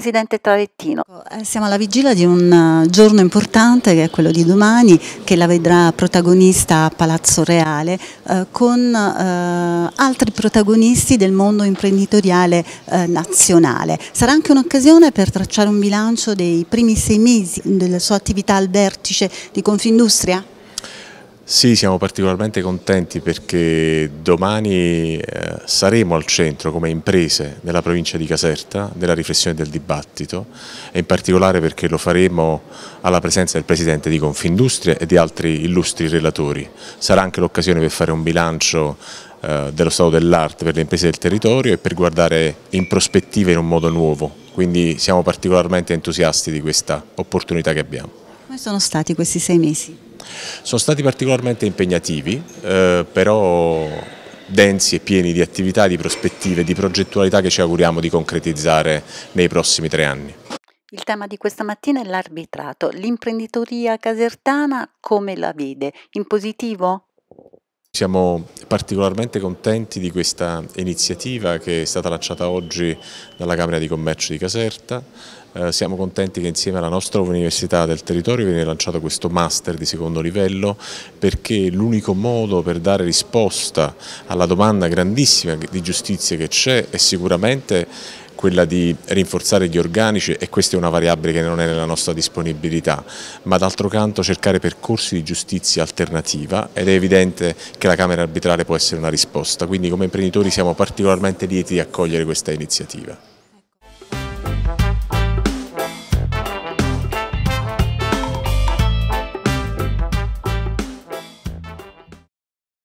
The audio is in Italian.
Presidente Travettino. Eh, siamo alla vigilia di un eh, giorno importante che è quello di domani che la vedrà protagonista a Palazzo Reale eh, con eh, altri protagonisti del mondo imprenditoriale eh, nazionale. Sarà anche un'occasione per tracciare un bilancio dei primi sei mesi della sua attività al vertice di Confindustria? Sì, siamo particolarmente contenti perché domani eh, saremo al centro come imprese della provincia di Caserta della riflessione e del dibattito e in particolare perché lo faremo alla presenza del Presidente di Confindustria e di altri illustri relatori. Sarà anche l'occasione per fare un bilancio eh, dello stato dell'arte per le imprese del territorio e per guardare in prospettiva in un modo nuovo, quindi siamo particolarmente entusiasti di questa opportunità che abbiamo. Come sono stati questi sei mesi? Sono stati particolarmente impegnativi, eh, però densi e pieni di attività, di prospettive, di progettualità che ci auguriamo di concretizzare nei prossimi tre anni. Il tema di questa mattina è l'arbitrato. L'imprenditoria casertana come la vede? In positivo? Siamo particolarmente contenti di questa iniziativa che è stata lanciata oggi dalla Camera di Commercio di Caserta. Eh, siamo contenti che insieme alla nostra università del territorio viene lanciato questo master di secondo livello perché l'unico modo per dare risposta alla domanda grandissima di giustizia che c'è è sicuramente quella di rinforzare gli organici e questa è una variabile che non è nella nostra disponibilità, ma d'altro canto cercare percorsi di giustizia alternativa ed è evidente che la Camera arbitrale può essere una risposta, quindi come imprenditori siamo particolarmente lieti di accogliere questa iniziativa.